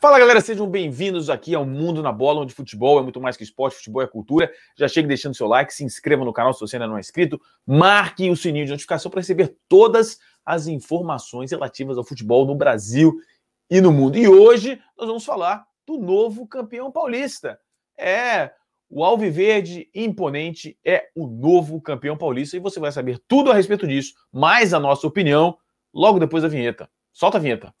Fala galera, sejam bem-vindos aqui ao Mundo na Bola, onde futebol é muito mais que esporte, futebol é cultura. Já chegue deixando seu like, se inscreva no canal se você ainda não é inscrito, marque o sininho de notificação para receber todas as informações relativas ao futebol no Brasil e no mundo. E hoje nós vamos falar do novo campeão paulista. É, o Alviverde Imponente é o novo campeão paulista e você vai saber tudo a respeito disso, mais a nossa opinião, logo depois da vinheta. Solta a vinheta.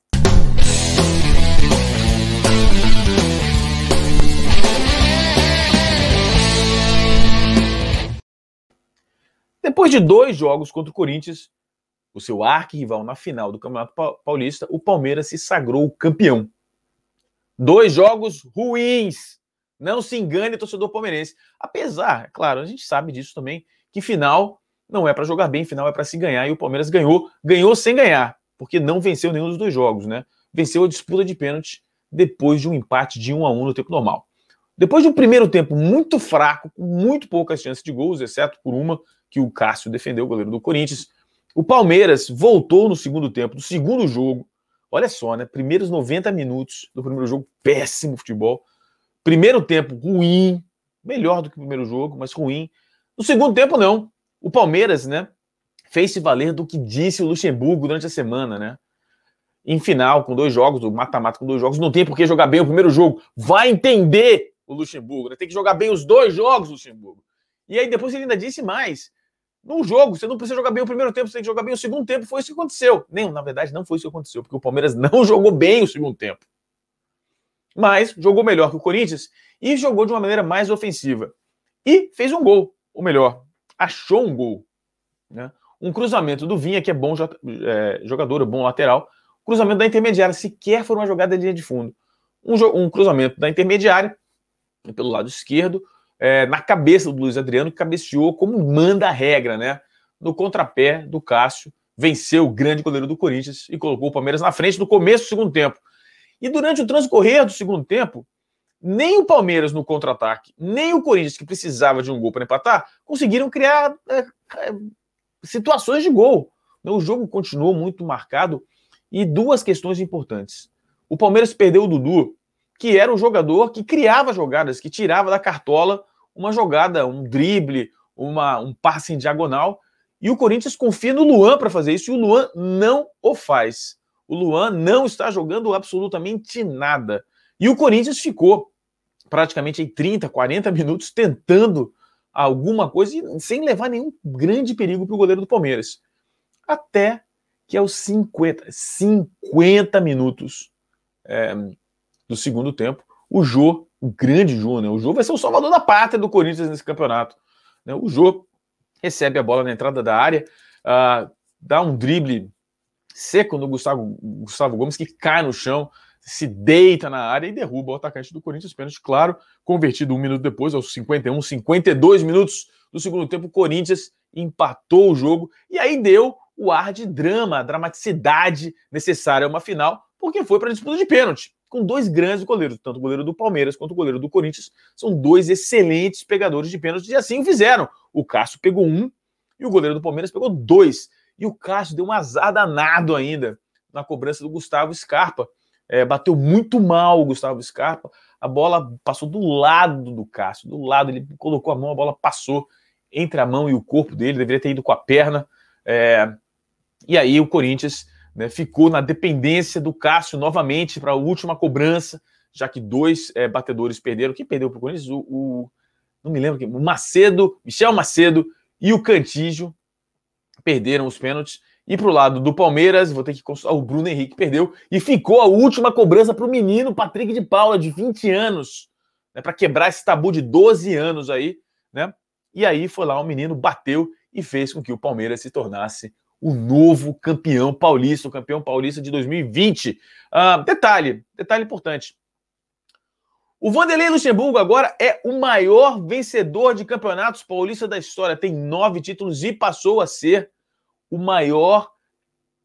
Depois de dois jogos contra o Corinthians, o seu arquirrival na final do Campeonato Paulista, o Palmeiras se sagrou campeão. Dois jogos ruins. Não se engane, torcedor palmeirense. Apesar, é claro, a gente sabe disso também, que final não é para jogar bem, final é para se ganhar. E o Palmeiras ganhou, ganhou sem ganhar, porque não venceu nenhum dos dois jogos, né? Venceu a disputa de pênalti depois de um empate de 1 a 1 no tempo normal. Depois de um primeiro tempo muito fraco, com muito poucas chances de gols, exceto por uma que o Cássio defendeu, o goleiro do Corinthians. O Palmeiras voltou no segundo tempo, do segundo jogo. Olha só, né? Primeiros 90 minutos do primeiro jogo, péssimo futebol. Primeiro tempo ruim, melhor do que o primeiro jogo, mas ruim. No segundo tempo, não. O Palmeiras, né? Fez-se valer do que disse o Luxemburgo durante a semana, né? Em final, com dois jogos, o mata-mata com dois jogos, não tem por que jogar bem o primeiro jogo. Vai entender o Luxemburgo, né? Tem que jogar bem os dois jogos, Luxemburgo. E aí depois ele ainda disse mais num jogo, você não precisa jogar bem o primeiro tempo, você tem que jogar bem o segundo tempo. Foi isso que aconteceu. Nem, na verdade, não foi isso que aconteceu, porque o Palmeiras não jogou bem o segundo tempo. Mas jogou melhor que o Corinthians e jogou de uma maneira mais ofensiva. E fez um gol, ou melhor, achou um gol. Né? Um cruzamento do Vinha, que é bom é, jogador, bom lateral. Cruzamento da intermediária, sequer foi uma jogada de linha de fundo. Um, um cruzamento da intermediária, pelo lado esquerdo, é, na cabeça do Luiz Adriano, que cabeceou como manda a regra, né? No contrapé do Cássio, venceu o grande goleiro do Corinthians e colocou o Palmeiras na frente no começo do segundo tempo. E durante o transcorrer do segundo tempo, nem o Palmeiras no contra-ataque, nem o Corinthians, que precisava de um gol para empatar, conseguiram criar é, é situações de gol. Então, o jogo continuou muito marcado e duas questões importantes. O Palmeiras perdeu o Dudu, que era um jogador que criava jogadas, que tirava da cartola uma jogada, um drible, uma, um passe em diagonal. E o Corinthians confia no Luan para fazer isso e o Luan não o faz. O Luan não está jogando absolutamente nada. E o Corinthians ficou praticamente em 30, 40 minutos tentando alguma coisa e sem levar nenhum grande perigo para o goleiro do Palmeiras. Até que aos 50, 50 minutos é, do segundo tempo, o Jô o grande Jô, né? O Jô vai ser o salvador da pátria do Corinthians nesse campeonato. Né? O Jô recebe a bola na entrada da área, uh, dá um drible seco no Gustavo, Gustavo Gomes, que cai no chão, se deita na área e derruba o atacante do Corinthians. Pênalti, claro, convertido um minuto depois, aos 51, 52 minutos do segundo tempo, o Corinthians empatou o jogo e aí deu o ar de drama, a dramaticidade necessária a uma final, porque foi para a disputa de pênalti com dois grandes goleiros, tanto o goleiro do Palmeiras quanto o goleiro do Corinthians, são dois excelentes pegadores de pênaltis, e assim o fizeram. O Cássio pegou um e o goleiro do Palmeiras pegou dois. E o Cássio deu um azar danado ainda na cobrança do Gustavo Scarpa. É, bateu muito mal o Gustavo Scarpa, a bola passou do lado do Cássio, do lado, ele colocou a mão, a bola passou entre a mão e o corpo dele, deveria ter ido com a perna. É, e aí o Corinthians né, ficou na dependência do Cássio novamente para a última cobrança, já que dois é, batedores perderam. Quem perdeu para o Corinthians? O, não me lembro quem, o Macedo, Michel Macedo e o Cantígio perderam os pênaltis. E para o lado do Palmeiras, vou ter que consultar, o Bruno Henrique perdeu e ficou a última cobrança para o menino Patrick de Paula, de 20 anos, né, para quebrar esse tabu de 12 anos aí, né? E aí foi lá, o menino bateu e fez com que o Palmeiras se tornasse o novo campeão paulista, o campeão paulista de 2020. Ah, detalhe, detalhe importante. O Vanderlei Luxemburgo agora é o maior vencedor de campeonatos paulista da história. Tem nove títulos e passou a ser o maior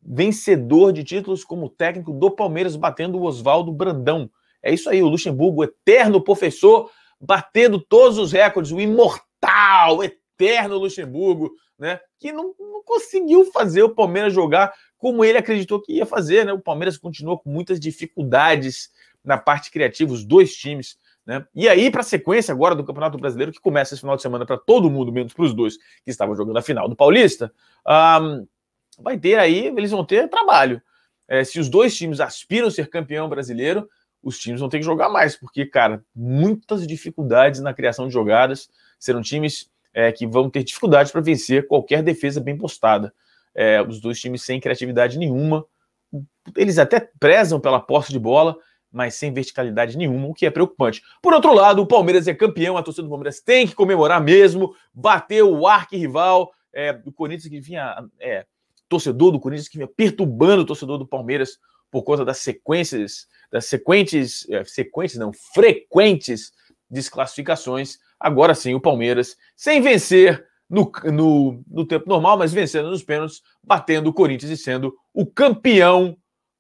vencedor de títulos como técnico do Palmeiras, batendo o Oswaldo Brandão. É isso aí, o Luxemburgo, eterno professor, batendo todos os recordes, o imortal, eterno terno Luxemburgo, né? Que não, não, conseguiu fazer o Palmeiras jogar como ele acreditou que ia fazer, né? O Palmeiras continuou com muitas dificuldades na parte criativa, os dois times, né? E aí, para a sequência agora do Campeonato Brasileiro, que começa esse final de semana para todo mundo, menos para os dois que estavam jogando a final do Paulista, um, vai ter aí, eles vão ter trabalho. É, se os dois times aspiram ser campeão brasileiro, os times vão ter que jogar mais, porque, cara, muitas dificuldades na criação de jogadas. Serão times é, que vão ter dificuldade para vencer qualquer defesa bem postada. É, os dois times sem criatividade nenhuma. Eles até prezam pela posse de bola, mas sem verticalidade nenhuma, o que é preocupante. Por outro lado, o Palmeiras é campeão, a torcida do Palmeiras tem que comemorar mesmo, bateu o arquirrival é, do Corinthians que vinha, é, torcedor do Corinthians que vinha perturbando o torcedor do Palmeiras por conta das sequências, das sequentes, é, sequentes não, frequentes desclassificações. Agora sim, o Palmeiras, sem vencer no, no, no tempo normal, mas vencendo nos pênaltis, batendo o Corinthians e sendo o campeão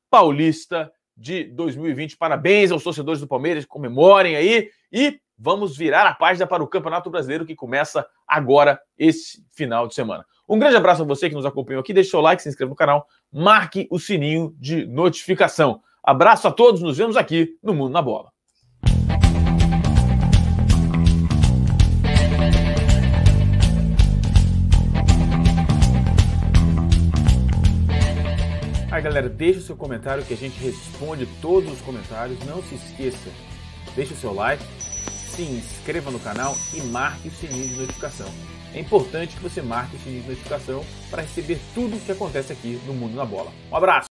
paulista de 2020. Parabéns aos torcedores do Palmeiras, comemorem aí e vamos virar a página para o Campeonato Brasileiro que começa agora esse final de semana. Um grande abraço a você que nos acompanhou aqui, deixe seu like, se inscreva no canal, marque o sininho de notificação. Abraço a todos, nos vemos aqui no Mundo na Bola. Galera, deixe o seu comentário que a gente responde todos os comentários. Não se esqueça, deixe o seu like, se inscreva no canal e marque o sininho de notificação. É importante que você marque o sininho de notificação para receber tudo o que acontece aqui no Mundo na Bola. Um abraço!